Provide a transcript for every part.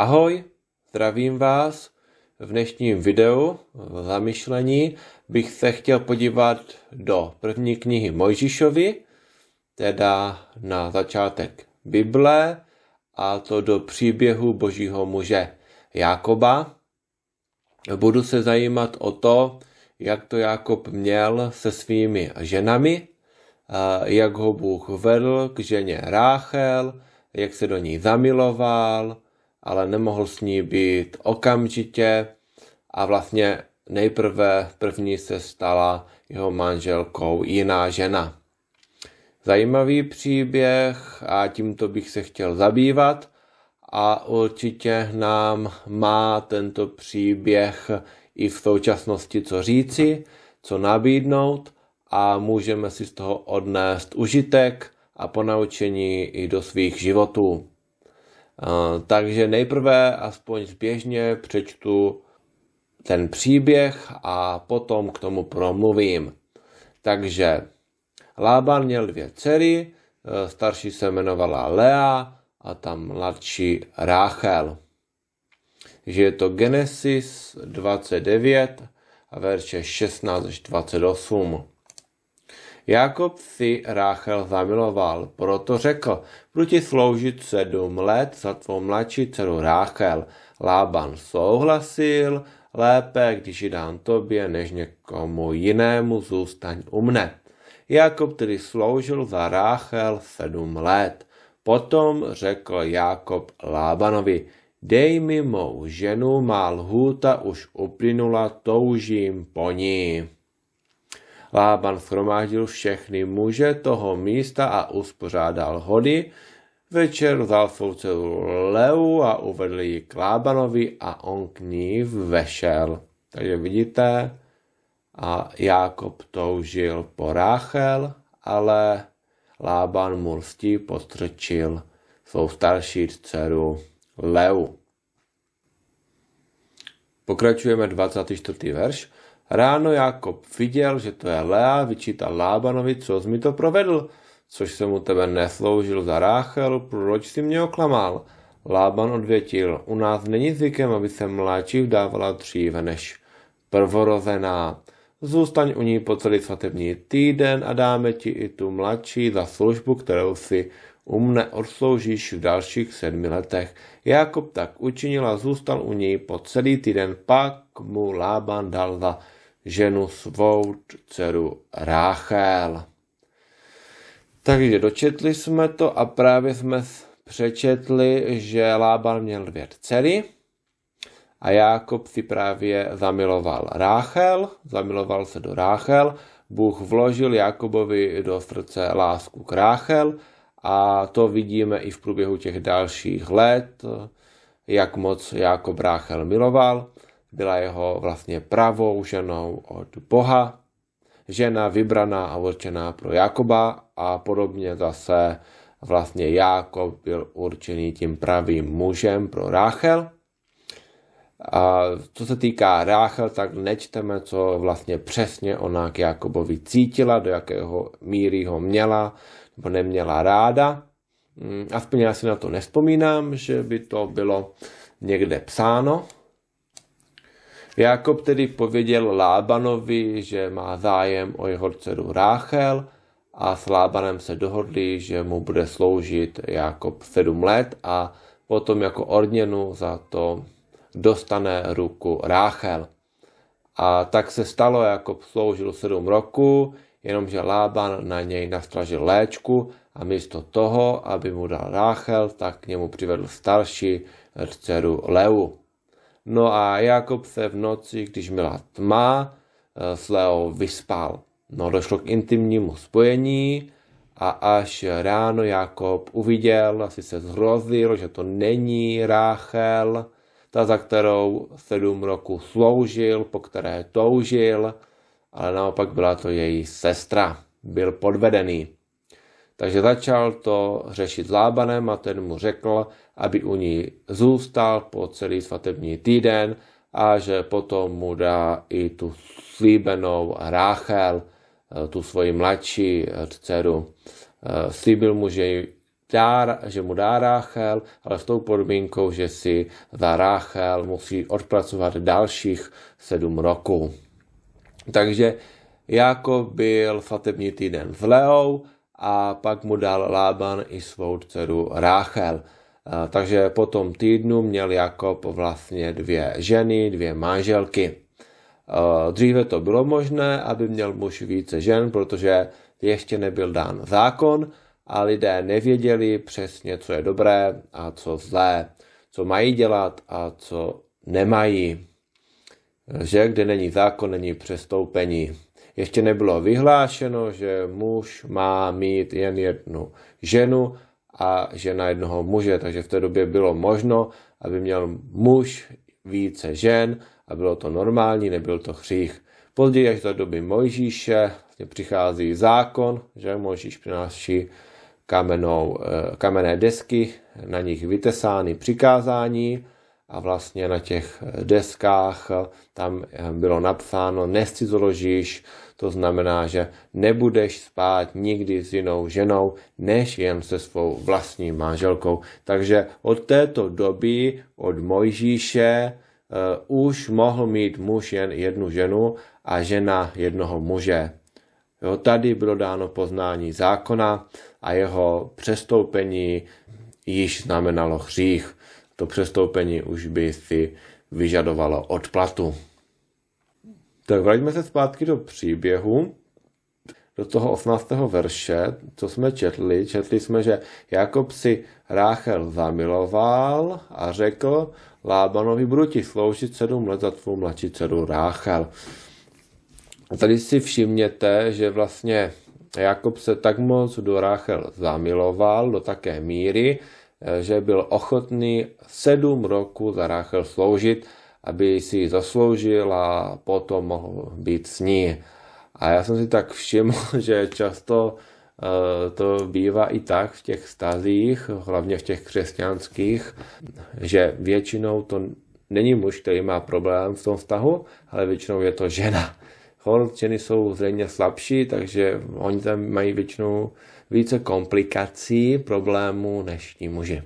Ahoj, zdravím vás. V dnešním videu v zamyšlení bych se chtěl podívat do první knihy Mojžišovi, teda na začátek Bible, a to do příběhu božího muže Jákoba. Budu se zajímat o to, jak to Jakob měl se svými ženami, jak ho Bůh vedl k ženě Ráchel, jak se do ní zamiloval, ale nemohl s ní být okamžitě a vlastně nejprve první se stala jeho manželkou jiná žena. Zajímavý příběh a tímto bych se chtěl zabývat a určitě nám má tento příběh i v současnosti co říci, co nabídnout a můžeme si z toho odnést užitek a ponaučení i do svých životů takže nejprve aspoň zběžně přečtu ten příběh a potom k tomu promluvím. Takže Lában měl dvě dcery, e, starší se jmenovala Lea a tam mladší Ráchel. Že je to Genesis 29 a verše 16 až 28. Jakob si Ráchel zamiloval, proto řekl, budu ti sloužit sedm let za tvou mladší dceru Ráchel. Lában souhlasil, lépe, když ji dám tobě, než někomu jinému zůstaň u mne. Jakob tedy sloužil za Ráchel sedm let. Potom řekl Jakob Lábanovi, dej mi mou ženu, má lhůta už uplynula, toužím po ní. Lában schromáždil všechny muže toho místa a uspořádal hody. Večer vzal svou dceru Leu a uvedl ji k Lábanovi a on k ní vešel. Takže vidíte, a Jákob toužil po Ráchel, ale Lában mu lstí postrčil svou starší dceru Leu. Pokračujeme 24. verš. Ráno Jakob viděl, že to je Lea, vyčítal Lábanovi, co jsi mi to provedl, což se mu tebe nesloužil za Ráchel, proč jsi mě oklamal? Lában odvětil, u nás není zvykem, aby se mláčí vdávala dříve než prvorozená. Zůstaň u ní po celý svatební týden a dáme ti i tu mladší za službu, kterou si u mne odsloužíš v dalších sedmi letech. Jakob tak učinil a zůstal u ní po celý týden, pak mu Lában dal za ženu svou dceru Ráchel. Takže dočetli jsme to a právě jsme přečetli, že Lában měl dvě dcery a Jákob si právě zamiloval Ráchel, zamiloval se do Ráchel, Bůh vložil Jakobovi do srdce lásku k Ráchel a to vidíme i v průběhu těch dalších let, jak moc Jakob Ráchel miloval byla jeho vlastně pravou ženou od Boha, žena vybraná a určená pro Jakoba a podobně zase vlastně Jakob byl určený tím pravým mužem pro Ráchel. A co se týká Ráchel, tak nečteme, co vlastně přesně ona k Jakobovi cítila, do jakého míry ho měla nebo neměla ráda. Hmm, aspoň já si na to nespomínám, že by to bylo někde psáno, Jakob tedy pověděl Lábanovi, že má zájem o jeho dceru Ráchel a s Lábanem se dohodli, že mu bude sloužit Jakob sedm let a potom jako odměnu za to dostane ruku Ráchel. A tak se stalo, Jakob sloužil sedm roku, jenomže Lában na něj nastražil léčku a místo toho, aby mu dal Ráchel, tak k němu přivedl starší dceru Leu. No a Jakob se v noci, když byla tma, eh, s Leo vyspal. No došlo k intimnímu spojení a až ráno Jakob uviděl, asi se zhrozil, že to není Ráchel, ta, za kterou sedm roku sloužil, po které toužil, ale naopak byla to její sestra. Byl podvedený. Takže začal to řešit s Lábanem a ten mu řekl, aby u ní zůstal po celý svatební týden a že potom mu dá i tu slíbenou Ráchel, eh, tu svoji mladší eh, dceru. Eh, slíbil mu, že dá, že mu dá Ráchel, ale s tou podmínkou, že si za Ráchel musí odpracovat dalších sedm roků. Takže Jakob byl svatební týden s Leou, a pak mu dal Lában i svou dceru Ráchel. Takže po tom týdnu měl Jakob vlastně dvě ženy, dvě manželky. Dříve to bylo možné, aby měl muž více žen, protože ještě nebyl dán zákon a lidé nevěděli přesně, co je dobré a co zlé, co mají dělat a co nemají. Že kde není zákon, není přestoupení ještě nebylo vyhlášeno, že muž má mít jen jednu ženu a žena jednoho muže, takže v té době bylo možno, aby měl muž více žen a bylo to normální, nebyl to hřích. Později až do doby Mojžíše vlastně přichází zákon, že Mojžíš přináší kamenou, eh, kamenné desky, na nich vytesány přikázání a vlastně na těch deskách eh, tam eh, bylo napsáno nescizoložíš, to znamená, že nebudeš spát nikdy s jinou ženou, než jen se svou vlastní manželkou. Takže od této doby, od Mojžíše, uh, už mohl mít muž jen jednu ženu a žena jednoho muže. Jo, tady bylo dáno poznání zákona a jeho přestoupení již znamenalo hřích. To přestoupení už by si vyžadovalo odplatu. Tak vraťme se zpátky do příběhu, do toho 18. verše, co jsme četli. Četli jsme, že Jakob si Ráchel zamiloval a řekl Lábanovi, budu ti sloužit sedm let za tvou mladší dceru Ráchel. Tady si všimněte, že vlastně Jakob se tak moc do Ráchel zamiloval do také míry, že byl ochotný sedm roku za Ráchel sloužit, aby si ji zasloužil a potom mohl být s ní. A já jsem si tak všiml, že často eh, to bývá i tak v těch stazích, hlavně v těch křesťanských, že většinou to není muž, který má problém v tom vztahu, ale většinou je to žena. Hol, ženy jsou zřejmě slabší, takže oni tam mají většinou více komplikací, problémů než ti muži.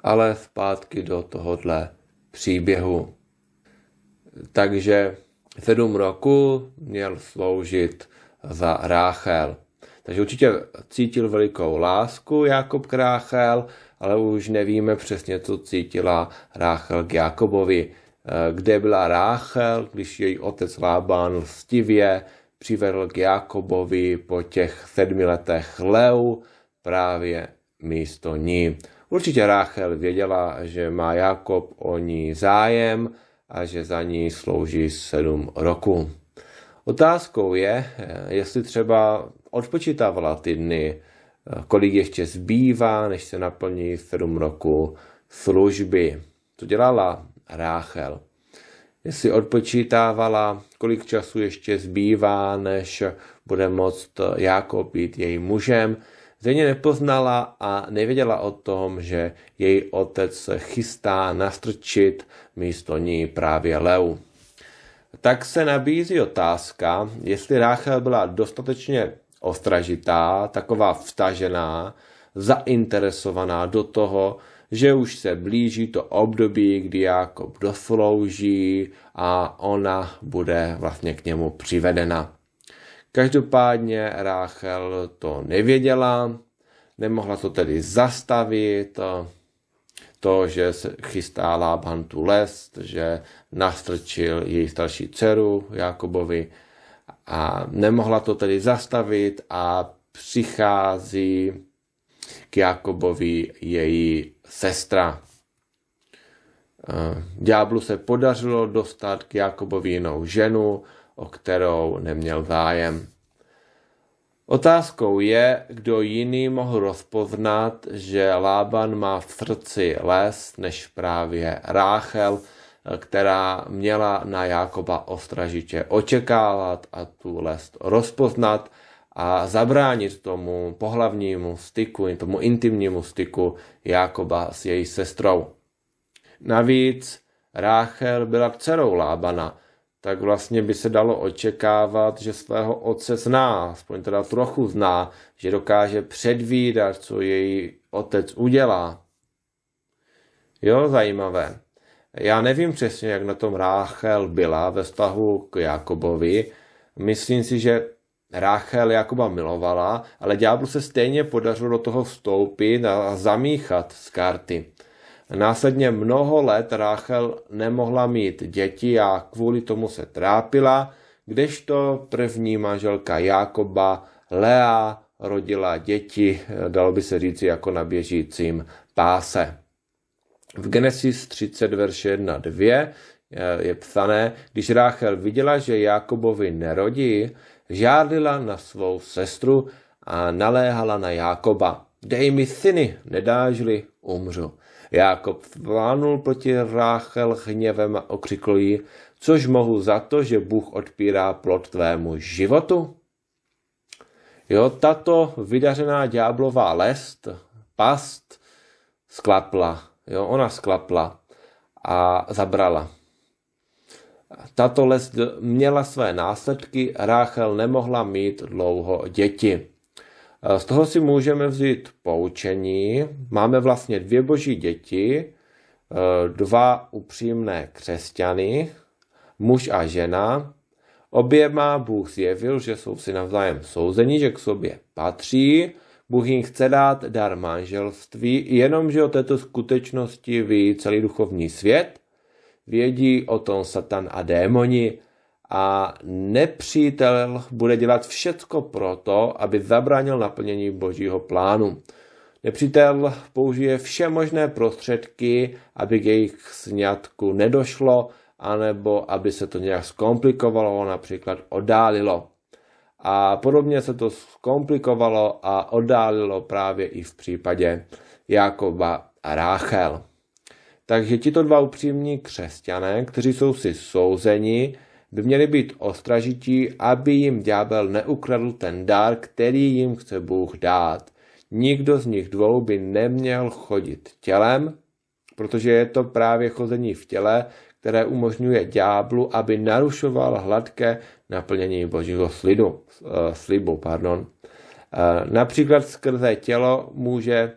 Ale zpátky do tohohle příběhu. Takže sedm roku měl sloužit za Ráchel. Takže určitě cítil velikou lásku Jakob k Ráchel, ale už nevíme přesně, co cítila Ráchel k Jakobovi. Eh, kde byla Ráchel, když její otec Lában stivě přivedl k Jakobovi po těch sedmi letech Leu právě místo ní. Určitě Ráchel věděla, že má Jakob o ní zájem a že za ní slouží sedm roků. Otázkou je, jestli třeba odpočítávala ty dny, kolik ještě zbývá, než se naplní sedm roku služby. To dělala Ráchel. Jestli odpočítávala, kolik času ještě zbývá, než bude moct Jakob být jejím mužem, zřejmě nepoznala a nevěděla o tom, že její otec chystá nastrčit místo ní právě Leu. Tak se nabízí otázka, jestli Ráchel byla dostatečně ostražitá, taková vtažená, zainteresovaná do toho, že už se blíží to období, kdy Jakob doslouží a ona bude vlastně k němu přivedena. Každopádně Ráchel to nevěděla, nemohla to tedy zastavit, eh, to, že se chystá Lában tu lest, že nastrčil její starší dceru Jakobovi a nemohla to tedy zastavit a přichází k Jakobovi její sestra. Eh, Ďáblu se podařilo dostat k Jakobovi jinou ženu, o kterou neměl zájem. Otázkou je, kdo jiný mohl rozpoznat, že Lában má v srdci les, než právě Ráchel, která měla na Jákoba ostražitě očekávat a tu les rozpoznat a zabránit tomu pohlavnímu styku, tomu intimnímu styku Jákoba s její sestrou. Navíc Ráchel byla dcerou Lábana, tak vlastně by se dalo očekávat, že svého otce zná, aspoň teda trochu zná, že dokáže předvídat, co její otec udělá. Jo, zajímavé. Já nevím přesně, jak na tom Ráchel byla ve vztahu k Jakobovi. Myslím si, že Ráchel Jakoba milovala, ale ďáblu se stejně podařilo do toho vstoupit a zamíchat z karty. Následně mnoho let Ráchel nemohla mít děti a kvůli tomu se trápila, kdežto první manželka Jákoba, Lea, rodila děti, dalo by se říci jako na běžícím páse. V Genesis 30, verše 1, 2 je psané, když Ráchel viděla, že Jákobovi nerodí, žádila na svou sestru a naléhala na Jákoba. Dej mi syny, nedážli, umřu. Jákob vlánul proti Ráchel hněvem a okřikl jí, což mohu za to, že Bůh odpírá plod tvému životu? Jo, tato vydařená ďáblová lest, past, sklapla. Jo, ona sklapla a zabrala. Tato lest měla své následky, Ráchel nemohla mít dlouho děti. Z toho si můžeme vzít poučení. Máme vlastně dvě boží děti, e, dva upřímné křesťany, muž a žena. Oběma Bůh zjevil, že jsou si navzájem souzení, že k sobě patří. Bůh jim chce dát dar manželství, jenomže o této skutečnosti ví celý duchovní svět. Vědí o tom Satan a démoni, a nepřítel bude dělat všechno proto, aby zabránil naplnění božího plánu. Nepřítel použije vše možné prostředky, aby k jejich sňatku nedošlo, anebo aby se to nějak zkomplikovalo, například odálilo. A podobně se to zkomplikovalo a odálilo právě i v případě Jakoba a Ráchel. Takže tito dva upřímní křesťané, kteří jsou si souzeni, by měli být ostražití, aby jim ďábel neukradl ten dar, který jim chce Bůh dát. Nikdo z nich dvou by neměl chodit tělem, protože je to právě chození v těle, které umožňuje ďáblu, aby narušoval hladké naplnění božího slidu, eh, slibu. Pardon. Eh, například skrze tělo může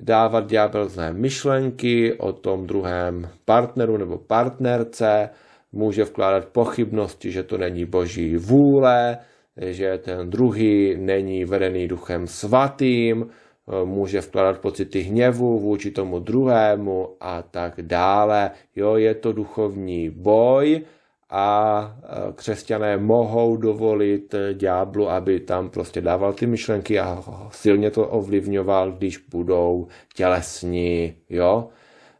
dávat ďábel myšlenky o tom druhém partneru nebo partnerce, může vkládat pochybnosti, že to není boží vůle, že ten druhý není vedený duchem svatým, může vkládat pocity hněvu vůči tomu druhému a tak dále. Jo, je to duchovní boj a e, křesťané mohou dovolit ďáblu, aby tam prostě dával ty myšlenky a silně to ovlivňoval, když budou tělesní, jo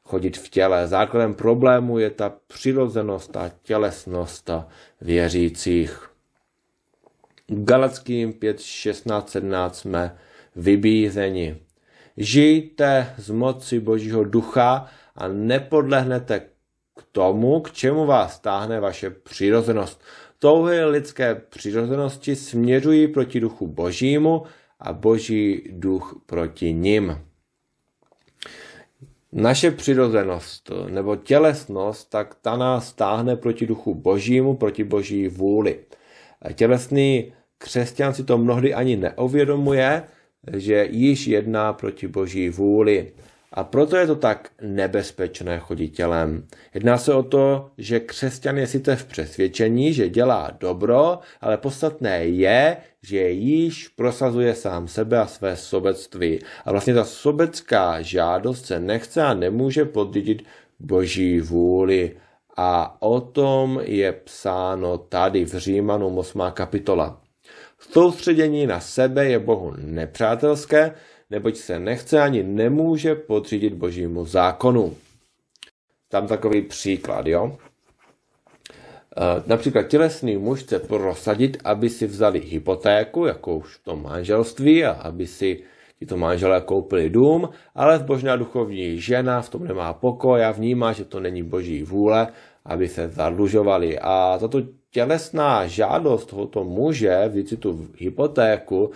chodit v těle. Základem problému je ta přirozenost a tělesnost a věřících. Galackým 5, 16, 17 jsme vybízeni. Žijte z moci Božího ducha a nepodlehnete k tomu, k čemu vás táhne vaše přirozenost. Touhy lidské přirozenosti směřují proti duchu božímu a boží duch proti nim naše přirozenost nebo tělesnost, tak ta nás táhne proti duchu božímu, proti boží vůli. Tělesný křesťan si to mnohdy ani neuvědomuje, že již jedná proti boží vůli. A proto je to tak nebezpečné chodit tělem. Jedná se o to, že křesťan je sice v přesvědčení, že dělá dobro, ale podstatné je, že již prosazuje sám sebe a své sobectví. A vlastně ta sobecká žádost se nechce a nemůže podřídit boží vůli. A o tom je psáno tady v Římanům 8. kapitola. Soustředění na sebe je Bohu nepřátelské, neboť se nechce ani nemůže podřídit božímu zákonu. Tam takový příklad, jo? Eh, například tělesný muž chce prosadit, aby si vzali hypotéku, jako už v tom manželství, a aby si tyto manželé koupili dům, ale zbožná duchovní žena v tom nemá pokoj a vnímá, že to není boží vůle, aby se zadlužovali. A za to tělesná žádost tohoto muže, vící tu hypotéku,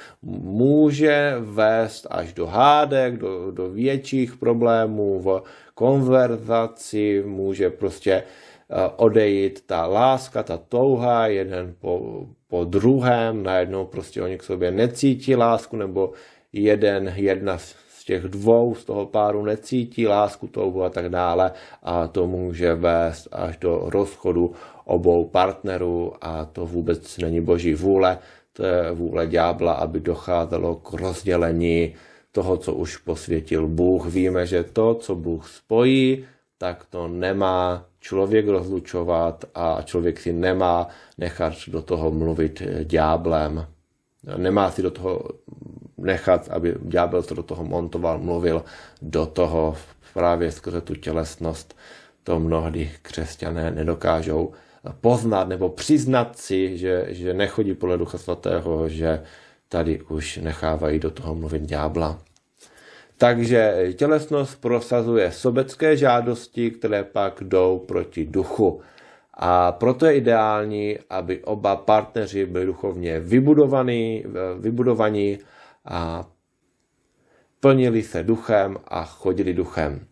může vést až do hádek, do, do větších problémů v konverzaci, může prostě eh, odejít ta láska, ta touha, jeden po, po druhém, najednou prostě oni k sobě necítí lásku, nebo jeden, jedna z těch dvou, z toho páru necítí lásku, touhu a tak dále a to může vést až do rozchodu obou partnerů a to vůbec není boží vůle, to je vůle ďábla, aby docházelo k rozdělení toho, co už posvětil Bůh. Víme, že to, co Bůh spojí, tak to nemá člověk rozlučovat a člověk si nemá nechat do toho mluvit ďáblem. Nemá si do toho nechat, aby ďábel to do toho montoval, mluvil do toho právě skrze tu tělesnost. To mnohdy křesťané nedokážou poznat nebo přiznat si, že, že nechodí podle Ducha Svatého, že tady už nechávají do toho mluvit ďábla. Takže tělesnost prosazuje sobecké žádosti, které pak jdou proti duchu. A proto je ideální, aby oba partneři byli duchovně vybudovaní, vybudovaní a plnili se duchem a chodili duchem.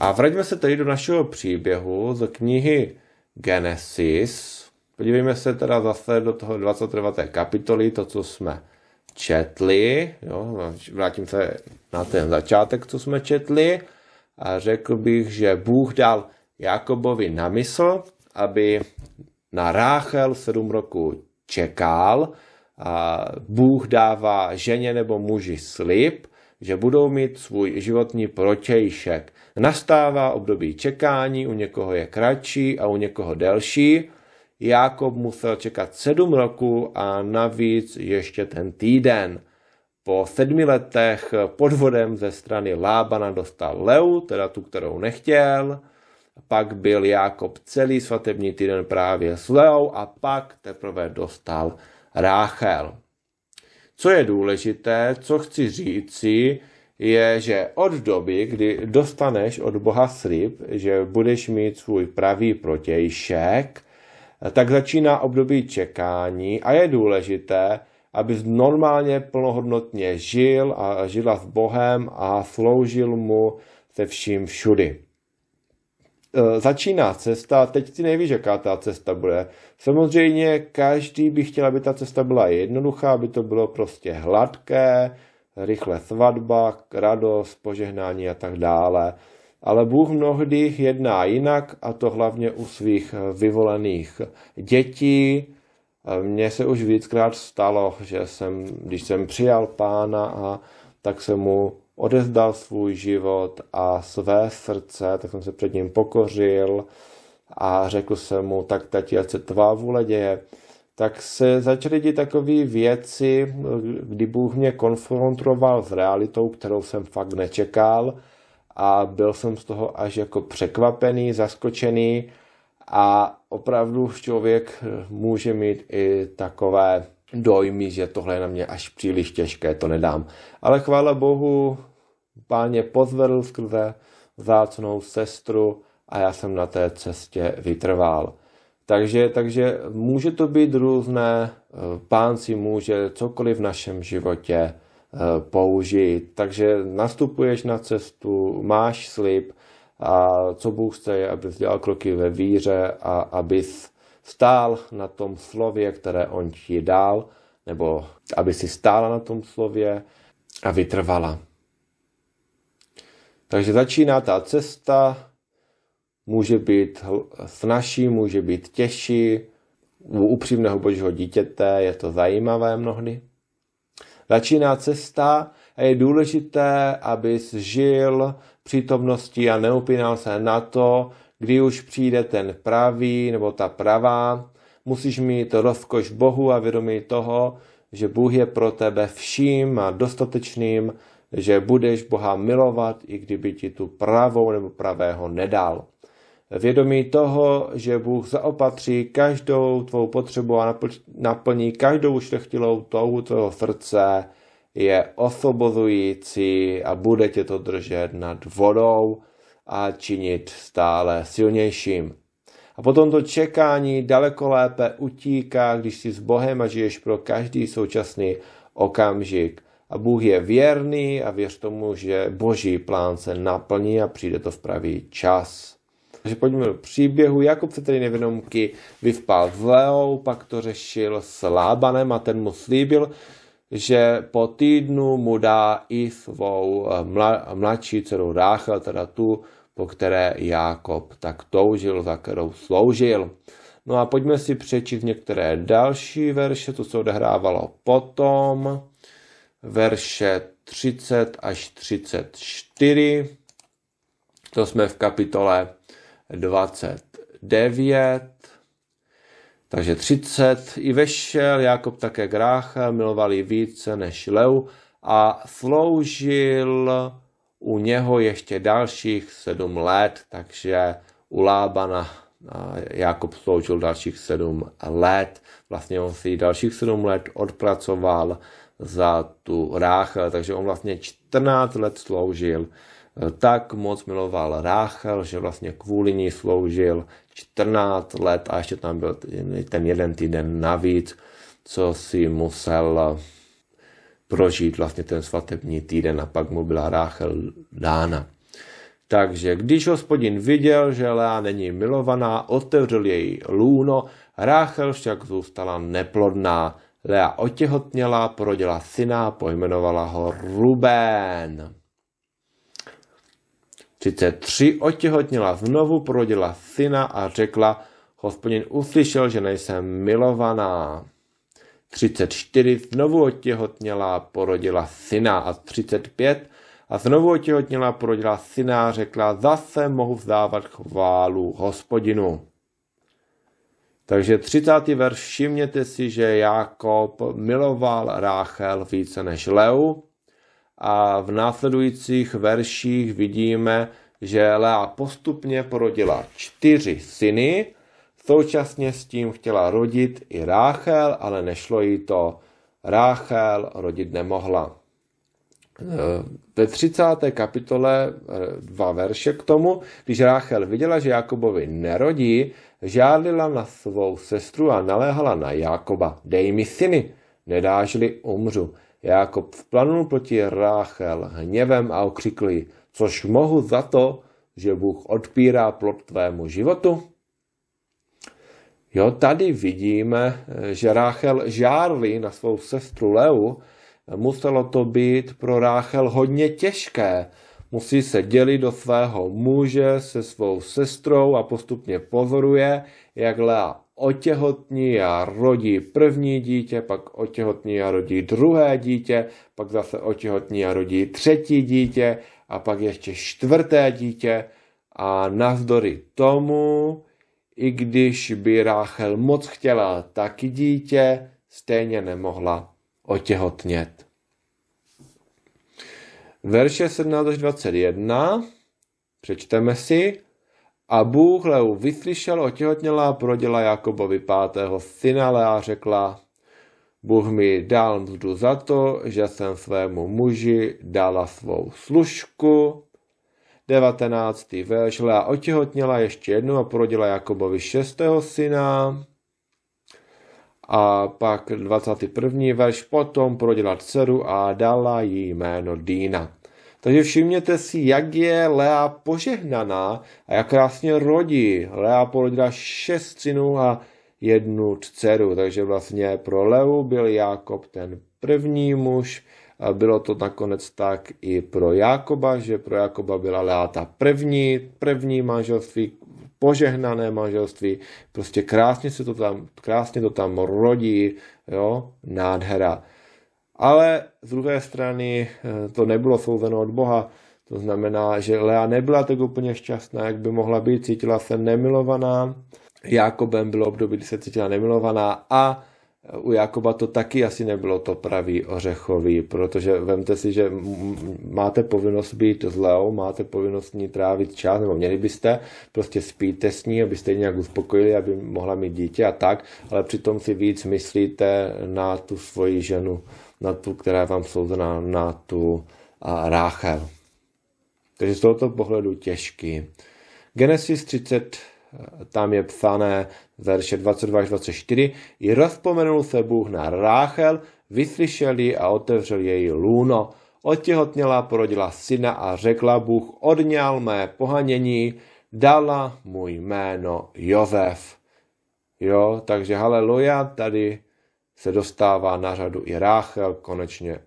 A vraťme se tedy do našeho příběhu z knihy Genesis. Podívejme se teda zase do toho 29. kapitoly, to, co jsme četli. Jo, vrátím se na ten začátek, co jsme četli. A řekl bych, že Bůh dal Jakobovi na mysl, aby na Ráchel sedm roku čekal, Bůh dává ženě nebo muži slib, že budou mít svůj životní protějšek. Nastává období čekání, u někoho je kratší a u někoho delší. Jakob musel čekat sedm roku a navíc ještě ten týden. Po sedmi letech podvodem ze strany Lábana dostal Leu, teda tu, kterou nechtěl. Pak byl Jakob celý svatební týden právě s Leou a pak teprve dostal Ráchel. Co je důležité, co chci říci, je, že od doby, kdy dostaneš od Boha slib, že budeš mít svůj pravý protějšek, tak začíná období čekání a je důležité, aby normálně plnohodnotně žil a žila s Bohem a sloužil mu se vším všudy. Eh, začíná cesta, teď si nevíš, jaká ta cesta bude. Samozřejmě každý by chtěl, aby ta cesta byla jednoduchá, aby to bylo prostě hladké, rychle svatba, radost, požehnání a tak dále. Ale Bůh mnohdy jedná jinak a to hlavně u svých eh, vyvolených dětí. Eh, mně se už víckrát stalo, že jsem, když jsem přijal pána a tak jsem mu odezdal svůj život a své srdce, tak jsem se před ním pokořil a řekl jsem mu, tak tati, ať se tvá vůle děje, tak se začaly dít takové věci, kdy Bůh mě konfrontoval s realitou, kterou jsem fakt nečekal a byl jsem z toho až jako překvapený, zaskočený a opravdu člověk může mít i takové dojmy, že tohle je na mě až příliš těžké, to nedám. Ale chvála Bohu, pán mě pozvedl skrze zácnou sestru a já jsem na té cestě vytrval. Takže, takže může to být různé, pán si může cokoliv v našem životě eh, použít. Takže nastupuješ na cestu, máš slib a co Bůh chce, abys dělal kroky ve víře a abys stál na tom slově, které on ti dal, nebo aby si stála na tom slově a vytrvala. Takže začíná ta cesta, může být snažší, může být těžší, u upřímného božího dítěte je to zajímavé mnohdy. Začíná cesta a je důležité, abys žil přítomností a neupínal se na to, kdy už přijde ten pravý nebo ta pravá, musíš mít rozkoš Bohu a vědomí toho, že Bůh je pro tebe vším a dostatečným, že budeš Boha milovat, i kdyby ti tu pravou nebo pravého nedal. Vědomí toho, že Bůh zaopatří každou tvou potřebu a naplní každou šlechtilou touhu tvého srdce, je osobozující a bude tě to držet nad vodou a činit stále silnějším. A potom to čekání daleko lépe utíká, když si s Bohem a žiješ pro každý současný okamžik. A Bůh je věrný a věř tomu, že boží plán se naplní a přijde to v pravý čas. Takže pojďme do příběhu. Jakub se tedy nevědomky vyvpal v Leou, pak to řešil s Lábanem a ten mu slíbil, že po týdnu mu dá i svou mladší dceru Ráchel, teda tu, po které Jákob tak toužil, za kterou sloužil. No a pojďme si přečíst některé další verše, to se odehrávalo potom. Verše 30 až 34, to jsme v kapitole 29. Takže 30. I vešel Jakob také Grácha, milovali více než Leu a sloužil u něho ještě dalších sedm let, takže u Lábana Jakub sloužil dalších sedm let. Vlastně on si dalších sedm let odpracoval za tu Ráchel, takže on vlastně 14 let sloužil. Tak moc miloval Ráchel, že vlastně kvůli ní sloužil 14 let a ještě tam byl ten jeden týden navíc, co si musel prožít vlastně ten svatební týden a pak mu byla Ráchel dána. Takže když hospodin viděl, že Lea není milovaná, otevřel její lůno, Ráchel však zůstala neplodná. Lea otěhotněla, porodila syna a pojmenovala ho Rubén. 33. Otěhotněla znovu, porodila syna a řekla, hospodin uslyšel, že nejsem milovaná. 34 znovu otěhotněla, porodila syna a 35 a znovu otěhotněla, porodila syna a řekla, zase mohu vzdávat chválu hospodinu. Takže 30. verš, všimněte si, že Jakob miloval Ráchel více než Leu a v následujících verších vidíme, že Lea postupně porodila čtyři syny Současně s tím chtěla rodit i Ráchel, ale nešlo jí to. Ráchel rodit nemohla. Eh, ve 30. kapitole eh, dva verše k tomu, když Ráchel viděla, že Jakobovi nerodí, žádlila na svou sestru a naléhala na Jakoba. Dej mi syny, nedážli umřu. Jakob vplanul proti Ráchel hněvem a okřikl což mohu za to, že Bůh odpírá plod tvému životu. Jo, tady vidíme, eh, že Ráchel žárlí na svou sestru Leu. Eh, muselo to být pro Ráchel hodně těžké. Musí se dělit do svého muže se svou sestrou a postupně pozoruje, jak Lea otěhotní a rodí první dítě, pak otěhotní a rodí druhé dítě, pak zase otěhotní a rodí třetí dítě a pak ještě čtvrté dítě. A navzdory tomu i když by Ráchel moc chtěla taky dítě, stejně nemohla otěhotnět. Verše 17 až 21 přečteme si. A Bůh Leu vyslyšel, otěhotněla a porodila Jakobovi pátého syna a řekla, Bůh mi dal mzdu za to, že jsem svému muži dala svou služku. Devatenáctý verš. Lea otěhotněla ještě jednu a porodila Jakobovi šestého syna. A pak 21. verš potom porodila dceru a dala jí jméno Dýna. Takže všimněte si, jak je Lea požehnaná a jak krásně rodí. Lea porodila šest synů a jednu dceru, takže vlastně pro Leu byl Jakob ten první muž, bylo to nakonec tak i pro Jákoba, že pro Jákoba byla ta první, první manželství, požehnané manželství, prostě krásně se to tam, krásně to tam rodí, jo, nádhera. Ale z druhé strany eh, to nebylo souzeno od Boha, to znamená, že Lea nebyla tak úplně šťastná, jak by mohla být, cítila se nemilovaná, Jakobem bylo období, kdy se cítila nemilovaná a u Jakoba to taky asi nebylo to pravý ořechový, protože vemte si, že máte povinnost být s Leo, máte povinnost s ní trávit čas, nebo měli byste, prostě spíte s ní, abyste ji nějak uspokojili, aby mohla mít dítě a tak, ale přitom si víc myslíte na tu svoji ženu, na tu, která je vám souzná, na tu a Ráchel. Takže z tohoto pohledu těžký. Genesis 30, tam je psané verše 22 až 24, i rozpomenul se Bůh na Ráchel, vyslyšel ji a otevřel její lůno. Otěhotněla, porodila syna a řekla Bůh, odňal mé pohanění, dala mu jméno Jozef. Jo, takže haleluja, tady se dostává na řadu i Ráchel, konečně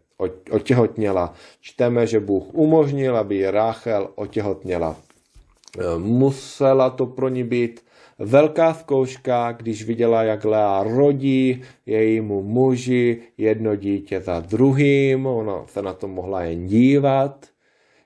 otěhotněla. Čteme, že Bůh umožnil, aby Ráchel otěhotněla. Eh, musela to pro ní být velká zkouška, když viděla, jak Lea rodí jejímu muži jedno dítě za druhým. Ona se na to mohla jen dívat.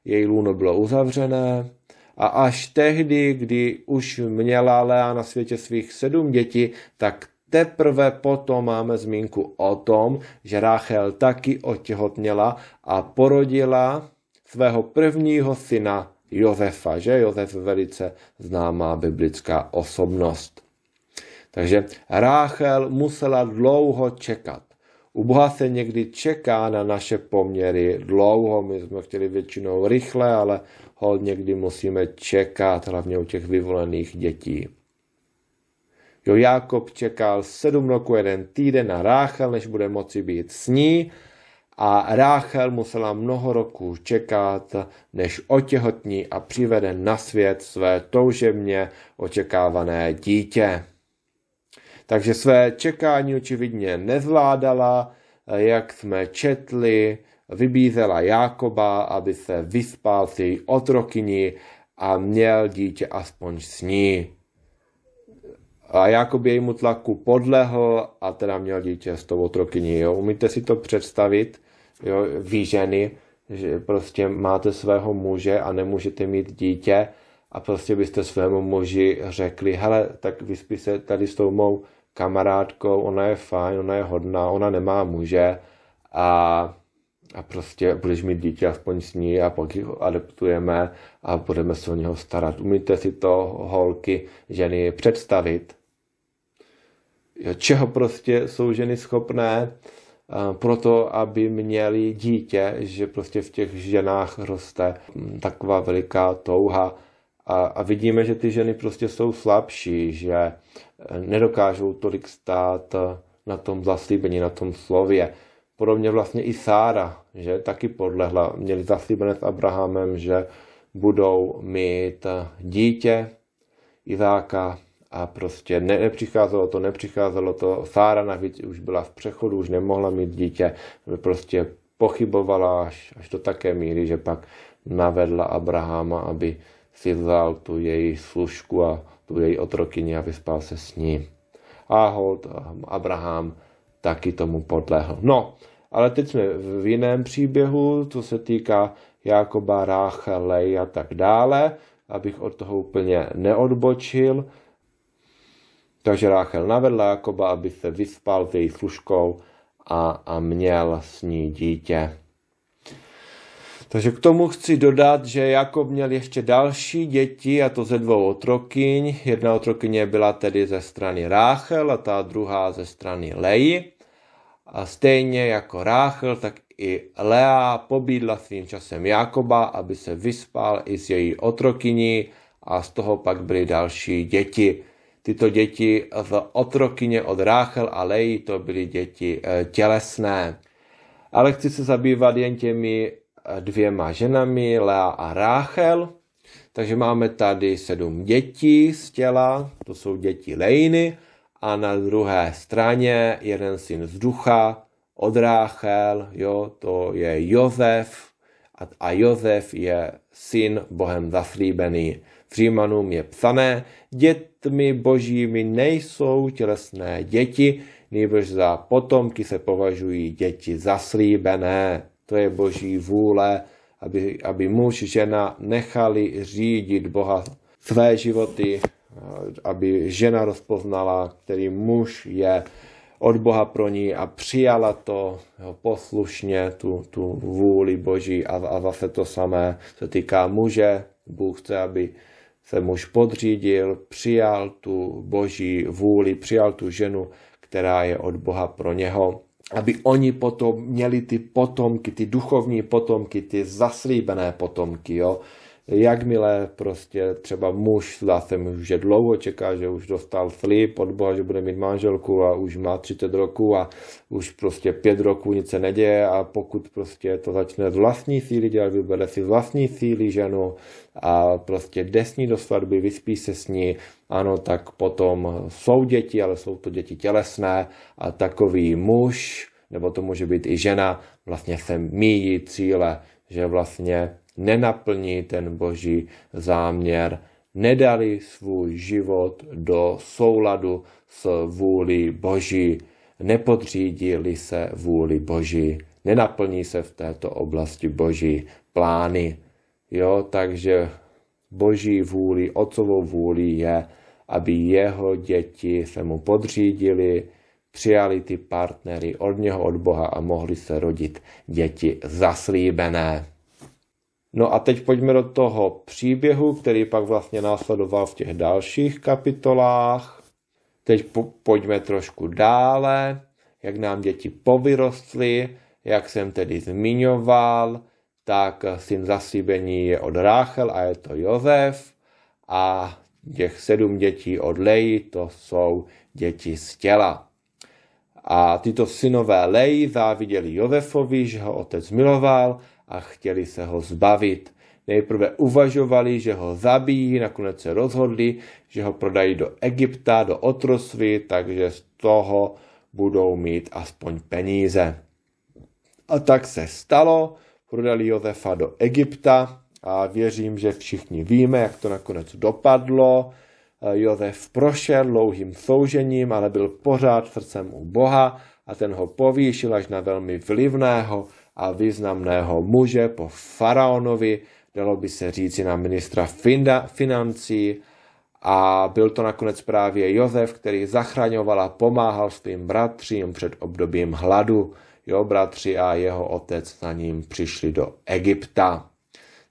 Její lůno bylo uzavřené. A až tehdy, kdy už měla Lea na světě svých sedm dětí, tak teprve potom máme zmínku o tom, že Rachel taky otěhotněla a porodila svého prvního syna Josefa, že Josef je velice známá biblická osobnost. Takže Ráchel musela dlouho čekat. U Boha se někdy čeká na naše poměry dlouho, my jsme chtěli většinou rychle, ale ho někdy musíme čekat, hlavně u těch vyvolených dětí. Jo, Jakob čekal sedm roku jeden týden na Ráchel, než bude moci být s ní a Ráchel musela mnoho roků čekat, než otěhotní a přivede na svět své toužebně očekávané dítě. Takže své čekání očividně nezvládala, jak jsme četli, vybízela Jákoba, aby se vyspal s její otrokyní a měl dítě aspoň s ní. A Jákob jejímu tlaku podlehl a teda měl dítě s tou otrokyní. Jo? Umíte si to představit? Jo, ví ženy, že prostě máte svého muže a nemůžete mít dítě a prostě byste svému muži řekli, hele, tak vyspí se tady s tou mou kamarádkou, ona je fajn, ona je hodná, ona nemá muže a, a prostě budeš mít dítě aspoň s ní a pak ji adaptujeme a budeme se o něho starat. Umíte si to, holky, ženy, představit? Jo, čeho prostě jsou ženy schopné? proto, aby měli dítě, že prostě v těch ženách roste mm, taková veliká touha. A, a vidíme, že ty ženy prostě jsou slabší, že e, nedokážou tolik stát e, na tom zaslíbení, na tom slově. Podobně vlastně i Sára, že taky podlehla. Měli zaslíbené s Abrahamem, že budou mít e, dítě Izáka a prostě ne, nepřicházelo to, nepřicházelo to. Sára navíc už byla v přechodu, už nemohla mít dítě, prostě pochybovala až, až do také míry, že pak navedla Abrahama, aby si vzal tu její služku a tu její otrokyni a vyspal se s ní. A hold Abraham taky tomu podlehl. No, ale teď jsme v jiném příběhu, co se týká Jakoba, Ráchele a tak dále, abych od toho úplně neodbočil. Takže Ráchel navedla Jakoba, aby se vyspal s její služkou a, a měl s ní dítě. Takže k tomu chci dodat, že Jakob měl ještě další děti, a to ze dvou otrokyň. Jedna otrokyně byla tedy ze strany Ráchel a ta druhá ze strany Leji. A stejně jako Ráchel, tak i Lea pobídla svým časem Jakoba, aby se vyspal i s její otrokyní a z toho pak byly další děti tyto děti v otrokyně od Ráchel a Leji, to byly děti eh, tělesné. Ale chci se zabývat jen těmi eh, dvěma ženami, Lea a Ráchel. Takže máme tady sedm dětí z těla, to jsou děti Lejny, a na druhé straně jeden syn z ducha, od Ráchel, jo, to je Jozef, a Jozef je syn Bohem zaslíbený. V Římanům je psané, děti dětmi božími nejsou tělesné děti, nejbrž za potomky se považují děti zaslíbené. To je boží vůle, aby, aby muž, žena nechali řídit Boha své životy, aby žena rozpoznala, který muž je od Boha pro ní a přijala to jo, poslušně, tu, tu vůli Boží a, a zase to samé se týká muže. Bůh chce, aby se muž podřídil, přijal tu boží vůli, přijal tu ženu, která je od Boha pro něho, aby oni potom měli ty potomky, ty duchovní potomky, ty zaslíbené potomky, jo jakmile prostě třeba muž, zdá se mu, že dlouho čeká, že už dostal slib od Boha, že bude mít manželku a už má 30 roků a už prostě 5 roků nic se neděje a pokud prostě to začne z vlastní síly dělat, vybere si z vlastní síly ženu a prostě jde s ní do svatby, vyspí se s ní, ano, tak potom jsou děti, ale jsou to děti tělesné a takový muž, nebo to může být i žena, vlastně se míjí cíle, že vlastně nenaplní ten boží záměr, nedali svůj život do souladu s vůli boží, nepodřídili se vůli boží, nenaplní se v této oblasti boží plány. Jo, takže boží vůli, otcovou vůli je, aby jeho děti se mu podřídili, přijali ty partnery od něho, od Boha a mohli se rodit děti zaslíbené. No a teď pojďme do toho příběhu, který pak vlastně následoval v těch dalších kapitolách. Teď po- pojďme trošku dále, jak nám děti povyrostly, jak jsem tedy zmiňoval, tak syn zasíbení je od Ráchel a je to Jozef a těch sedm dětí od Leji, to jsou děti z těla. A tyto synové Leji záviděli Jozefovi, že ho otec miloval a chtěli se ho zbavit. Nejprve uvažovali, že ho zabijí, nakonec se rozhodli, že ho prodají do Egypta, do otrosvy, takže z toho budou mít aspoň peníze. A tak se stalo, prodali Josefa do Egypta a věřím, že všichni víme, jak to nakonec dopadlo. Eh, Josef prošel dlouhým soužením, ale byl pořád srdcem u Boha a ten ho povýšil až na velmi vlivného a významného muže po faraonovi, dalo by se říci na ministra finda, financí a byl to nakonec právě Jozef, který zachraňoval a pomáhal svým bratřím před obdobím hladu. Jo, bratři a jeho otec na ním přišli do Egypta.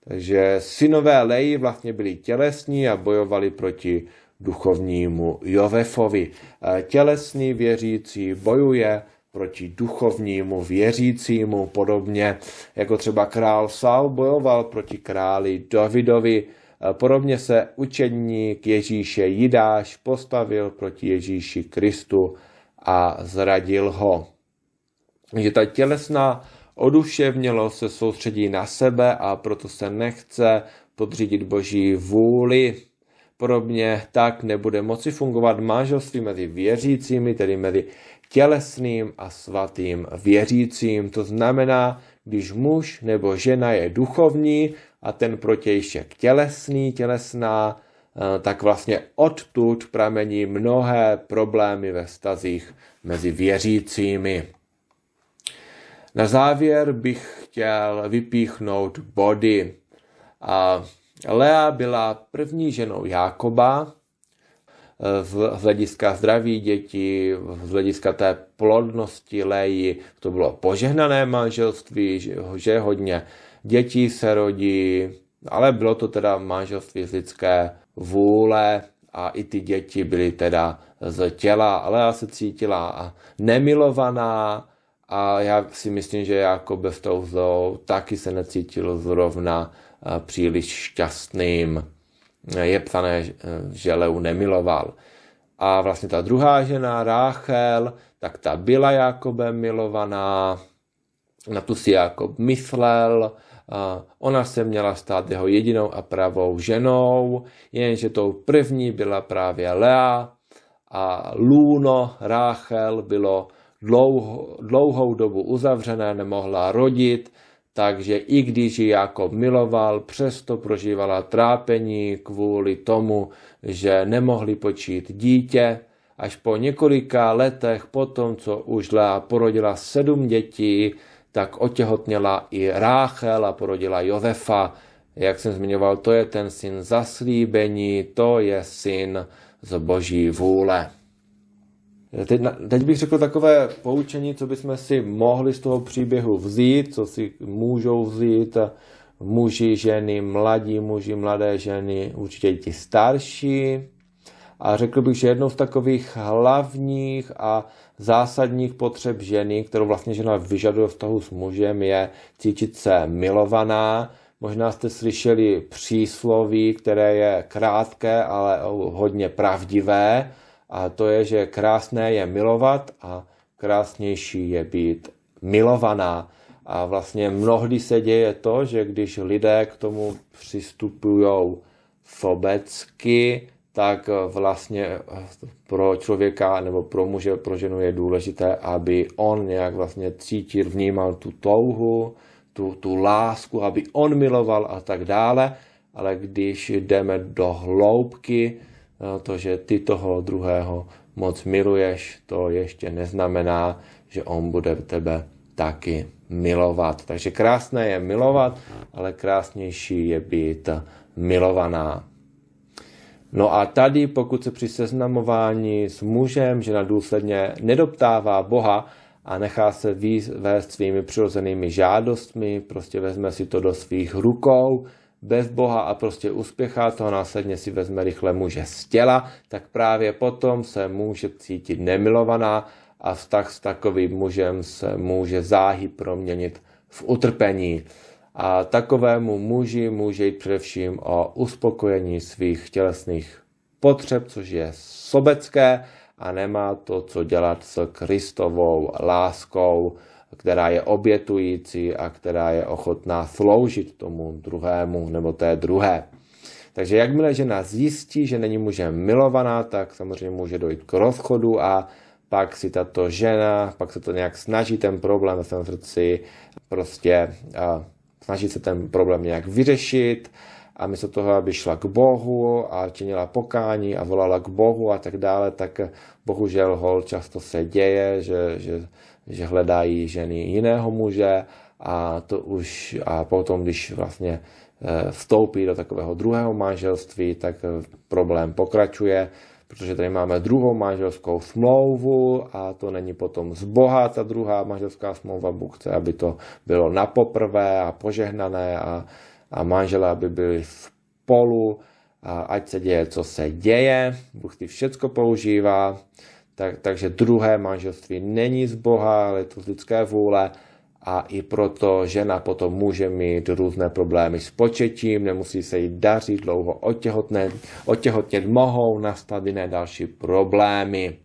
Takže synové Leji vlastně byli tělesní a bojovali proti duchovnímu Jovefovi. E, tělesný věřící bojuje proti duchovnímu, věřícímu, podobně jako třeba král Saul bojoval proti králi Davidovi, e, Podobně se učedník Ježíše Jidáš postavil proti Ježíši Kristu a zradil ho. Je ta tělesná oduševnělo se soustředí na sebe a proto se nechce podřídit boží vůli. Podobně tak nebude moci fungovat manželství mezi věřícími, tedy mezi tělesným a svatým věřícím. To znamená, když muž nebo žena je duchovní a ten protějšek tělesný, tělesná, eh, tak vlastně odtud pramení mnohé problémy ve stazích mezi věřícími. Na závěr bych chtěl vypíchnout body. A Lea byla první ženou Jákoba, z hlediska zdraví dětí, z hlediska té plodnosti Léji, to bylo požehnané manželství, že, hodně dětí se rodí, ale bylo to teda manželství z lidské vůle a i ty děti byly teda z těla, ale já se cítila nemilovaná a já si myslím, že jako bez touzou taky se necítil zrovna eh, příliš šťastným je psané, že Leu nemiloval. A vlastně ta druhá žena, Ráchel, tak ta byla Jakobem milovaná, na tu si Jakob myslel, ona se měla stát jeho jedinou a pravou ženou, jenže tou první byla právě Lea a Luno Ráchel bylo dlouho, dlouhou dobu uzavřené, nemohla rodit takže i když ji jako miloval, přesto prožívala trápení kvůli tomu, že nemohli počít dítě. Až po několika letech potom, co už Lea porodila sedm dětí, tak otěhotněla i Ráchel a porodila Josefa. Jak jsem zmiňoval, to je ten syn zaslíbení, to je syn z boží vůle. Teď, teď bych řekl takové poučení, co bychom si mohli z toho příběhu vzít, co si můžou vzít muži, ženy, mladí muži, mladé ženy, určitě i ti starší. A řekl bych, že jednou z takových hlavních a zásadních potřeb ženy, kterou vlastně žena vyžaduje vztahu s mužem, je cítit se milovaná. Možná jste slyšeli přísloví, které je krátké, ale hodně pravdivé a to je, že krásné je milovat a krásnější je být milovaná. A vlastně mnohdy se děje to, že když lidé k tomu přistupují sobecky, tak vlastně pro člověka nebo pro muže, pro ženu je důležité, aby on nějak vlastně cítil, vnímal tu touhu, tu, tu lásku, aby on miloval a tak dále. Ale když jdeme do hloubky, to, že ty toho druhého moc miluješ, to ještě neznamená, že on bude tebe taky milovat. Takže krásné je milovat, ale krásnější je být milovaná. No a tady, pokud se při seznamování s mužem žena důsledně nedoptává Boha a nechá se vést svými přirozenými žádostmi, prostě vezme si to do svých rukou, bez Boha a prostě uspěchá, toho následně si vezme rychle muže z těla, tak právě potom se může cítit nemilovaná a vztah s takovým mužem se může záhy proměnit v utrpení. A takovému muži může jít především o uspokojení svých tělesných potřeb, což je sobecké a nemá to, co dělat s Kristovou láskou která je obětující a která je ochotná sloužit tomu druhému nebo té druhé. Takže jakmile žena zjistí, že není mužem milovaná, tak samozřejmě může dojít k rozchodu a pak si tato žena, pak se to nějak snaží ten problém ve svém srdci prostě a snaží se ten problém nějak vyřešit a místo toho, aby šla k Bohu a činila pokání a volala k Bohu a tak dále, tak bohužel hol často se děje, že, že že hledají ženy jiného muže a to už a potom, když vlastně eh, vstoupí do takového druhého manželství, tak eh, problém pokračuje, protože tady máme druhou manželskou smlouvu a to není potom z Boha ta druhá manželská smlouva. Bůh chce, aby to bylo na poprvé a požehnané a, a manželé, aby byli spolu a ať se děje, co se děje. Bůh ty všecko používá. Tak, takže druhé manželství není z Boha, ale je to z lidské vůle a i proto žena potom může mít různé problémy s početím, nemusí se jí dařit dlouho otěhotnět, otěhotnět mohou nastat jiné další problémy.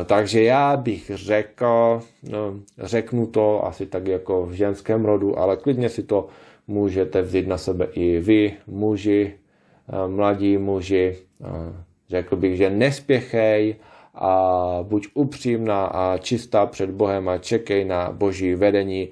Eh, takže já bych řekl, no, řeknu to asi tak jako v ženském rodu, ale klidně si to můžete vzít na sebe i vy, muži, eh, mladí muži. Eh, řekl bych, že nespěchej, a buď upřímná a čistá před Bohem a čekej na boží vedení.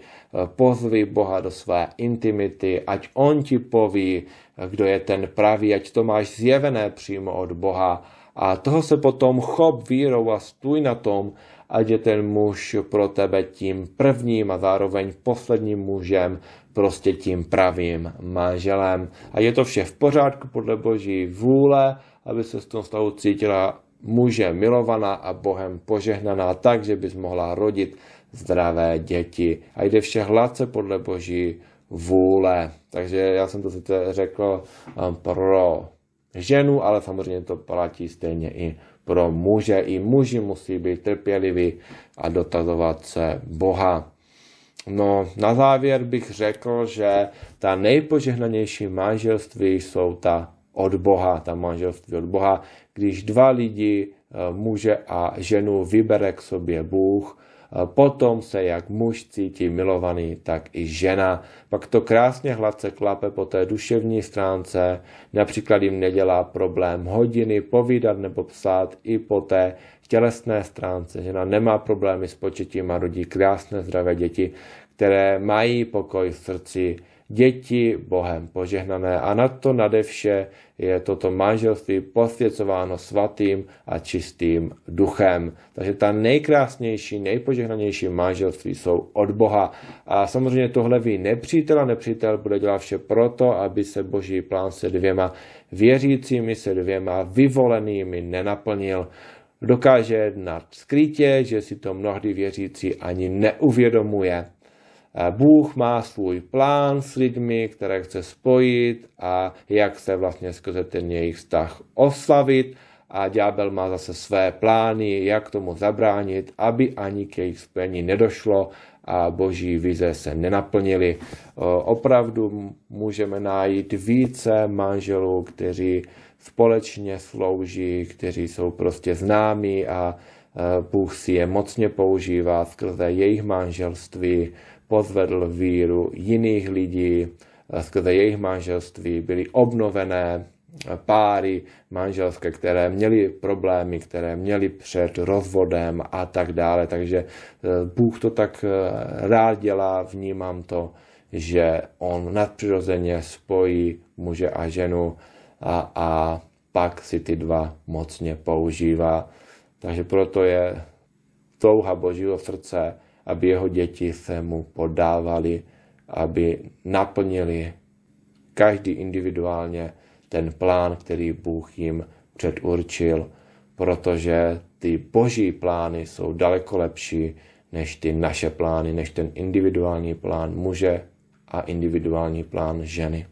Pozvi Boha do své intimity, ať On ti poví, kdo je ten pravý, ať to máš zjevené přímo od Boha. A toho se potom chop vírou a stůj na tom, ať je ten muž pro tebe tím prvním a zároveň posledním mužem, prostě tím pravým manželem. A je to vše v pořádku podle boží vůle, aby se z tom stavu cítila muže milovaná a Bohem požehnaná tak, že bys mohla rodit zdravé děti. A jde vše hladce podle boží vůle. Takže já jsem to sice řekl um, pro ženu, ale samozřejmě to platí stejně i pro muže. I muži musí být trpěliví a dotazovat se Boha. No, na závěr bych řekl, že ta nejpožehnanější manželství jsou ta od Boha, ta manželství od Boha. Když dva lidi, eh, muže a ženu, vybere k sobě Bůh, eh, potom se jak muž cítí milovaný, tak i žena. Pak to krásně hladce klape po té duševní stránce, například jim nedělá problém hodiny povídat nebo psát i po té tělesné stránce. Žena nemá problémy s početím a rodí krásné zdravé děti, které mají pokoj v srdci, děti Bohem požehnané a nad to nade vše je toto manželství posvěcováno svatým a čistým duchem. Takže ta nejkrásnější, nejpožehnanější manželství jsou od Boha. A samozřejmě tohle ví nepřítel a nepřítel bude dělat vše proto, aby se boží plán se dvěma věřícími, se dvěma vyvolenými nenaplnil dokáže jednat skrytě, že si to mnohdy věřící ani neuvědomuje. Bůh má svůj plán s lidmi, které chce spojit a jak se vlastně skrze ten jejich vztah oslavit a ďábel má zase své plány, jak tomu zabránit, aby ani k jejich spojení nedošlo a boží vize se nenaplnily. Opravdu můžeme najít více manželů, kteří společně slouží, kteří jsou prostě známí a e, Bůh si je mocně používá skrze jejich manželství pozvedl víru jiných lidí, eh, skrze jejich manželství byly obnovené eh, páry manželské, které měly problémy, které měly před rozvodem a tak dále. Takže eh, Bůh to tak rád dělá, vnímám to, že on nadpřirozeně spojí muže a ženu a, a pak si ty dva mocně používá. Takže proto je touha Božího srdce aby jeho děti se mu podávali, aby naplnili každý individuálně ten plán, který Bůh jim předurčil, protože ty boží plány jsou daleko lepší než ty naše plány, než ten individuální plán muže a individuální plán ženy.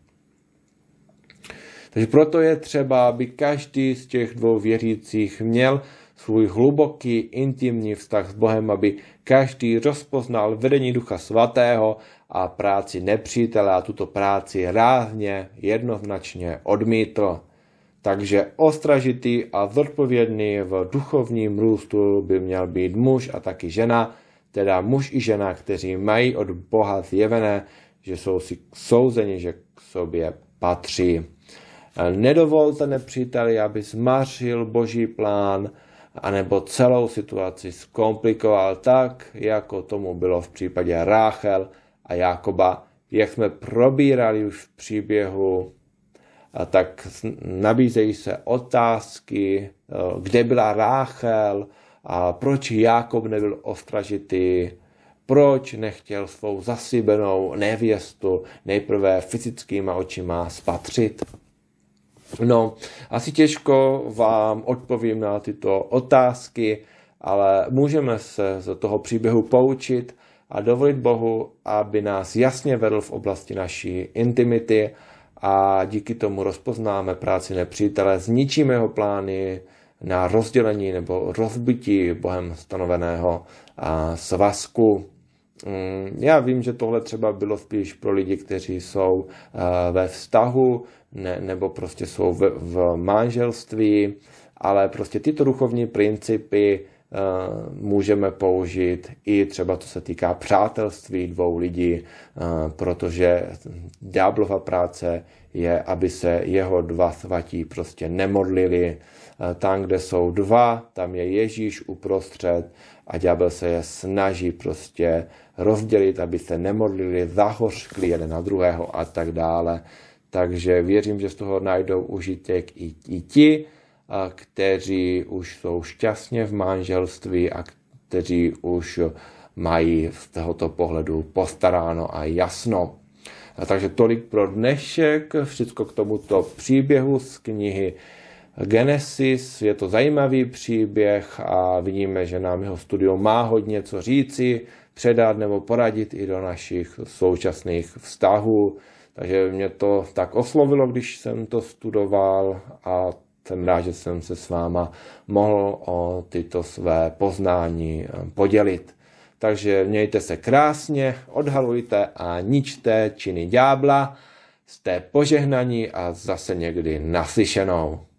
Takže proto je třeba, aby každý z těch dvou věřících měl svůj hluboký, intimní vztah s Bohem, aby každý rozpoznal vedení Ducha Svatého a práci nepřítele a tuto práci rázně, jednoznačně odmítl. Takže ostražitý a zodpovědný v duchovním růstu by měl být muž a taky žena, teda muž i žena, kteří mají od Boha zjevené, že jsou si souzeni, že k sobě patří. Nedovolte nepříteli, aby zmařil boží plán anebo celou situaci zkomplikoval tak, jako tomu bylo v případě Ráchel a Jakoba, jak jsme probírali už v příběhu, tak nabízejí se otázky, eh, kde byla Ráchel a proč Jakob nebyl ostražitý, proč nechtěl svou zasybenou nevěstu nejprve fyzickýma očima spatřit. No, asi těžko vám odpovím na tyto otázky, ale můžeme se z toho příběhu poučit a dovolit Bohu, aby nás jasně vedl v oblasti naší intimity a díky tomu rozpoznáme práci nepřítele, zničíme jeho plány na rozdělení nebo rozbití Bohem stanoveného svazku. Mm, já vím, že tohle třeba bylo spíš pro lidi, kteří jsou eh, ve vztahu ne, nebo prostě jsou v, v manželství, ale prostě tyto duchovní principy Eh, můžeme použít i třeba to se týká přátelství dvou lidí, eh, protože ďáblova práce je, aby se jeho dva svatí prostě nemodlili. Eh, tam, kde jsou dva, tam je Ježíš uprostřed a ďábel se je snaží prostě rozdělit, aby se nemodlili, zahořkli jeden na druhého a tak dále. Takže věřím, že z toho najdou užitek i, i ti, kteří už jsou šťastně v manželství a kteří už mají z tohoto pohledu postaráno a jasno. takže tolik pro dnešek, všechno k tomuto příběhu z knihy Genesis. Je to zajímavý příběh a vidíme, že nám jeho studium má hodně co říci, předat nebo poradit i do našich současných vztahů. Takže mě to tak oslovilo, když jsem to studoval a jsem rád, že jsem se s váma mohl o tyto své poznání eh, podělit. Takže mějte se krásně, odhalujte a ničte činy ďábla, jste požehnaní a zase někdy naslyšenou.